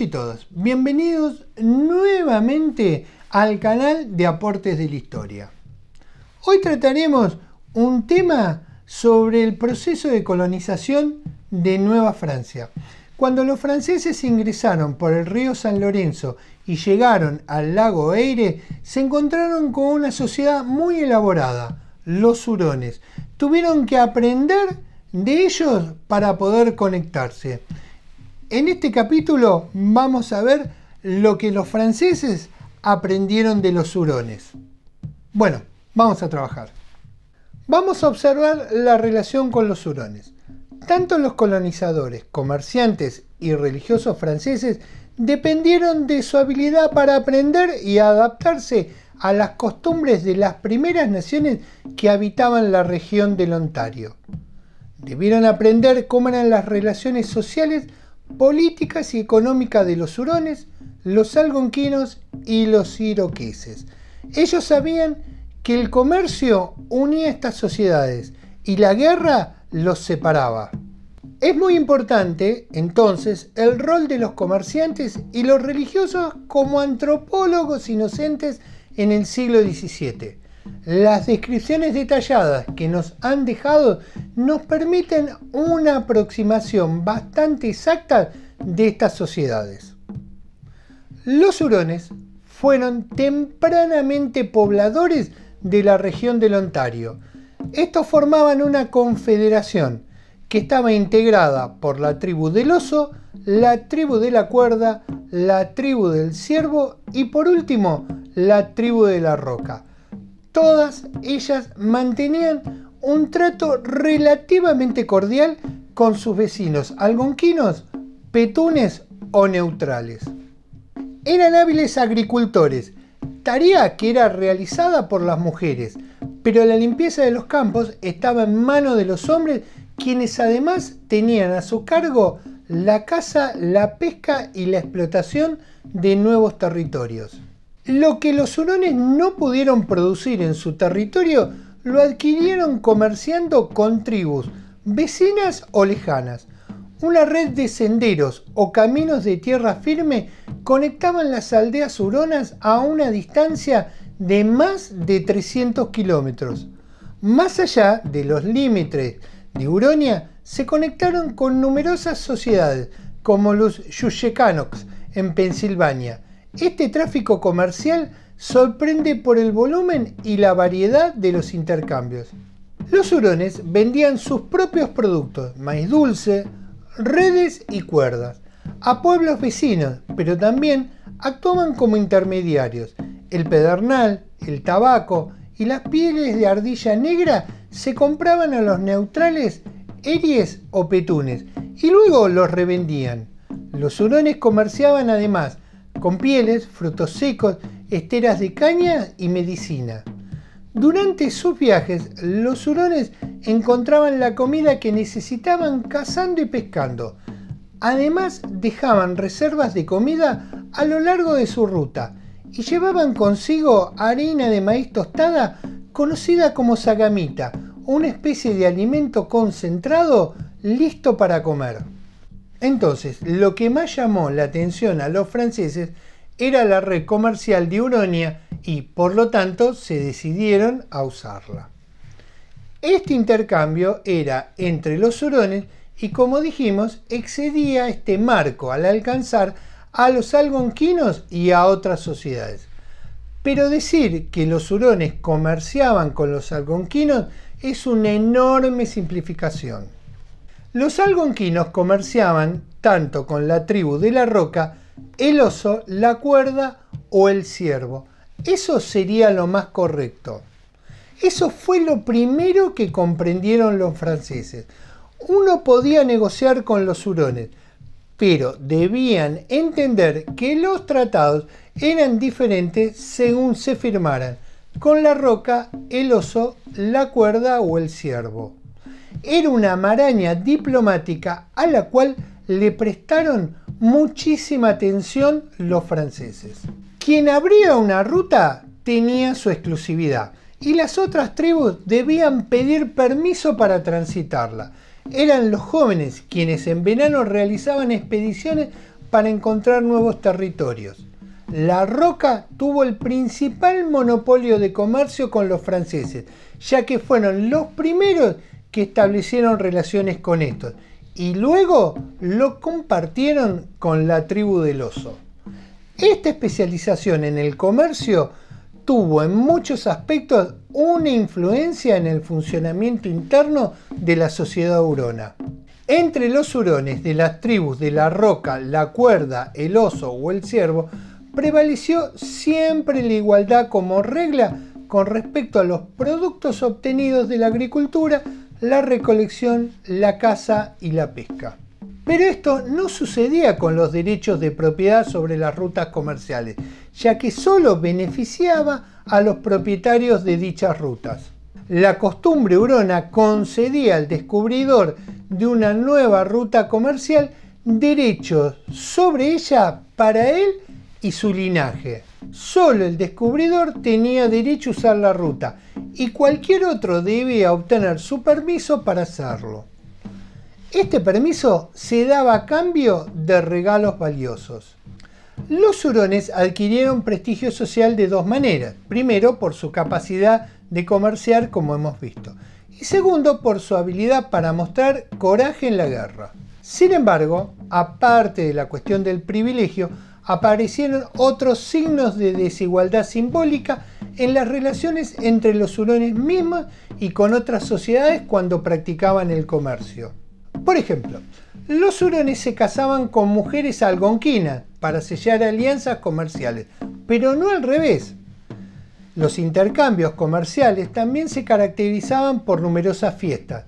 y todas, bienvenidos nuevamente al canal de Aportes de la Historia. Hoy trataremos un tema sobre el proceso de colonización de Nueva Francia. Cuando los franceses ingresaron por el río San Lorenzo y llegaron al lago Eire, se encontraron con una sociedad muy elaborada, los hurones. Tuvieron que aprender de ellos para poder conectarse. En este capítulo vamos a ver lo que los franceses aprendieron de los hurones. Bueno, vamos a trabajar. Vamos a observar la relación con los hurones. Tanto los colonizadores, comerciantes y religiosos franceses dependieron de su habilidad para aprender y adaptarse a las costumbres de las primeras naciones que habitaban la región del Ontario. Debieron aprender cómo eran las relaciones sociales políticas y económicas de los hurones, los algonquinos y los iroqueses. Ellos sabían que el comercio unía estas sociedades y la guerra los separaba. Es muy importante, entonces, el rol de los comerciantes y los religiosos como antropólogos inocentes en el siglo XVII. Las descripciones detalladas que nos han dejado nos permiten una aproximación bastante exacta de estas sociedades. Los hurones fueron tempranamente pobladores de la región del Ontario. Estos formaban una confederación que estaba integrada por la tribu del oso, la tribu de la cuerda, la tribu del ciervo y por último la tribu de la roca. Todas ellas mantenían un trato relativamente cordial con sus vecinos algonquinos, petunes o neutrales. Eran hábiles agricultores, tarea que era realizada por las mujeres, pero la limpieza de los campos estaba en manos de los hombres, quienes además tenían a su cargo la caza, la pesca y la explotación de nuevos territorios. Lo que los hurones no pudieron producir en su territorio lo adquirieron comerciando con tribus vecinas o lejanas. Una red de senderos o caminos de tierra firme conectaban las aldeas huronas a una distancia de más de 300 kilómetros. Más allá de los límites de Huronia, se conectaron con numerosas sociedades, como los Yushekanoks en Pensilvania, este tráfico comercial sorprende por el volumen y la variedad de los intercambios. Los hurones vendían sus propios productos, maíz dulce, redes y cuerdas, a pueblos vecinos, pero también actuaban como intermediarios. El pedernal, el tabaco y las pieles de ardilla negra se compraban a los neutrales, eries o petunes y luego los revendían. Los hurones comerciaban además con pieles, frutos secos, esteras de caña y medicina. Durante sus viajes, los hurones encontraban la comida que necesitaban cazando y pescando. Además, dejaban reservas de comida a lo largo de su ruta y llevaban consigo harina de maíz tostada conocida como sagamita, una especie de alimento concentrado listo para comer. Entonces, lo que más llamó la atención a los franceses era la red comercial de Uronia y por lo tanto se decidieron a usarla. Este intercambio era entre los hurones y como dijimos excedía este marco al alcanzar a los algonquinos y a otras sociedades. Pero decir que los hurones comerciaban con los algonquinos es una enorme simplificación. Los algonquinos comerciaban tanto con la tribu de la roca, el oso, la cuerda o el ciervo. Eso sería lo más correcto. Eso fue lo primero que comprendieron los franceses. Uno podía negociar con los hurones, pero debían entender que los tratados eran diferentes según se firmaran con la roca, el oso, la cuerda o el ciervo era una maraña diplomática a la cual le prestaron muchísima atención los franceses. Quien abría una ruta tenía su exclusividad y las otras tribus debían pedir permiso para transitarla. Eran los jóvenes quienes en verano realizaban expediciones para encontrar nuevos territorios. La Roca tuvo el principal monopolio de comercio con los franceses, ya que fueron los primeros que establecieron relaciones con estos y luego lo compartieron con la tribu del oso. Esta especialización en el comercio tuvo en muchos aspectos una influencia en el funcionamiento interno de la sociedad hurona. Entre los hurones de las tribus de la roca, la cuerda, el oso o el ciervo, prevaleció siempre la igualdad como regla con respecto a los productos obtenidos de la agricultura, la recolección, la caza y la pesca. Pero esto no sucedía con los derechos de propiedad sobre las rutas comerciales, ya que solo beneficiaba a los propietarios de dichas rutas. La costumbre hurona concedía al descubridor de una nueva ruta comercial derechos sobre ella para él y su linaje. Solo el descubridor tenía derecho a usar la ruta y cualquier otro debía obtener su permiso para hacerlo. Este permiso se daba a cambio de regalos valiosos. Los hurones adquirieron prestigio social de dos maneras. Primero, por su capacidad de comerciar, como hemos visto. Y segundo, por su habilidad para mostrar coraje en la guerra. Sin embargo, aparte de la cuestión del privilegio, aparecieron otros signos de desigualdad simbólica en las relaciones entre los hurones mismos y con otras sociedades cuando practicaban el comercio. Por ejemplo, los hurones se casaban con mujeres algonquinas para sellar alianzas comerciales, pero no al revés. Los intercambios comerciales también se caracterizaban por numerosas fiestas,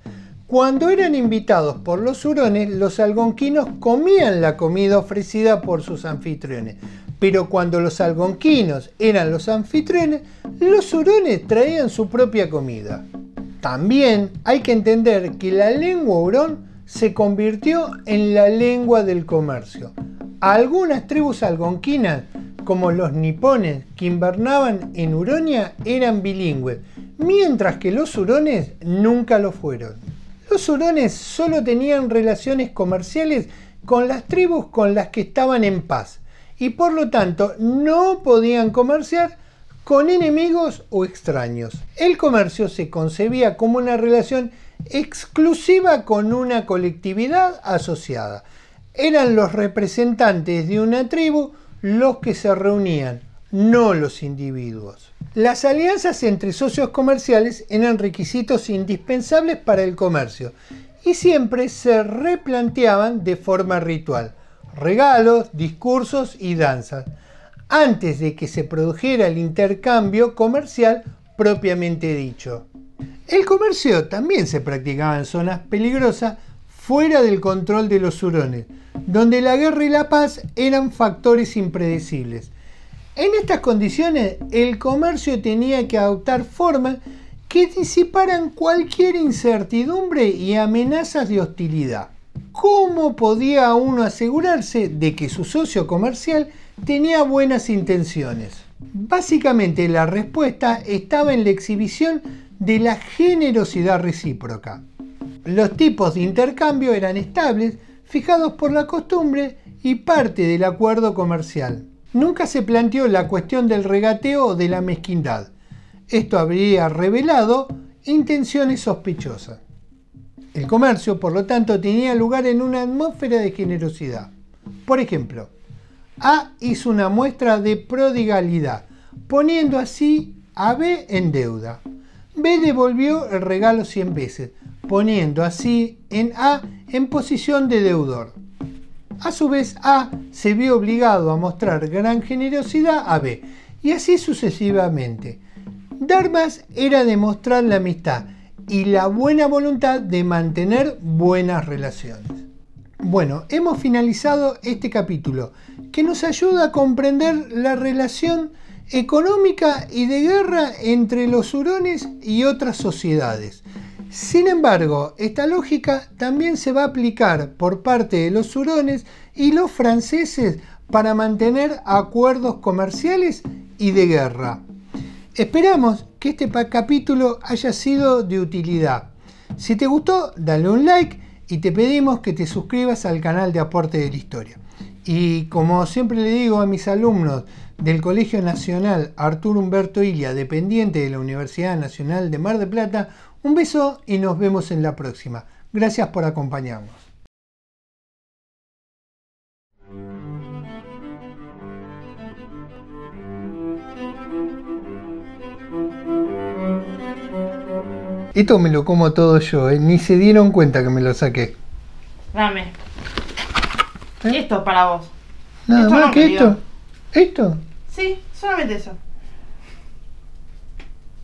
cuando eran invitados por los hurones, los algonquinos comían la comida ofrecida por sus anfitriones. Pero cuando los algonquinos eran los anfitriones, los hurones traían su propia comida. También hay que entender que la lengua hurón se convirtió en la lengua del comercio. Algunas tribus algonquinas, como los nipones que invernaban en Huronia, eran bilingües, mientras que los hurones nunca lo fueron. Los hurones solo tenían relaciones comerciales con las tribus con las que estaban en paz y por lo tanto no podían comerciar con enemigos o extraños. El comercio se concebía como una relación exclusiva con una colectividad asociada. Eran los representantes de una tribu los que se reunían no los individuos. Las alianzas entre socios comerciales eran requisitos indispensables para el comercio y siempre se replanteaban de forma ritual, regalos, discursos y danzas, antes de que se produjera el intercambio comercial propiamente dicho. El comercio también se practicaba en zonas peligrosas fuera del control de los hurones, donde la guerra y la paz eran factores impredecibles en estas condiciones, el comercio tenía que adoptar formas que disiparan cualquier incertidumbre y amenazas de hostilidad. ¿Cómo podía uno asegurarse de que su socio comercial tenía buenas intenciones? Básicamente la respuesta estaba en la exhibición de la generosidad recíproca. Los tipos de intercambio eran estables, fijados por la costumbre y parte del acuerdo comercial nunca se planteó la cuestión del regateo o de la mezquindad. Esto habría revelado intenciones sospechosas. El comercio, por lo tanto, tenía lugar en una atmósfera de generosidad. Por ejemplo, A hizo una muestra de prodigalidad, poniendo así a B en deuda. B devolvió el regalo 100 veces, poniendo así en A en posición de deudor. A su vez, A se vio obligado a mostrar gran generosidad a B, y así sucesivamente. más era demostrar la amistad y la buena voluntad de mantener buenas relaciones. Bueno, hemos finalizado este capítulo que nos ayuda a comprender la relación económica y de guerra entre los hurones y otras sociedades sin embargo, esta lógica también se va a aplicar por parte de los hurones y los franceses para mantener acuerdos comerciales y de guerra. Esperamos que este capítulo haya sido de utilidad. Si te gustó, dale un like y te pedimos que te suscribas al canal de Aporte de la Historia. Y como siempre le digo a mis alumnos del Colegio Nacional Arturo Humberto Illia, dependiente de la Universidad Nacional de Mar de Plata, un beso y nos vemos en la próxima. Gracias por acompañarnos. Esto me lo como todo yo, ¿eh? ni se dieron cuenta que me lo saqué. Dame. ¿Eh? Esto para vos. Nada más que esto. ¿Esto? Sí, solamente eso.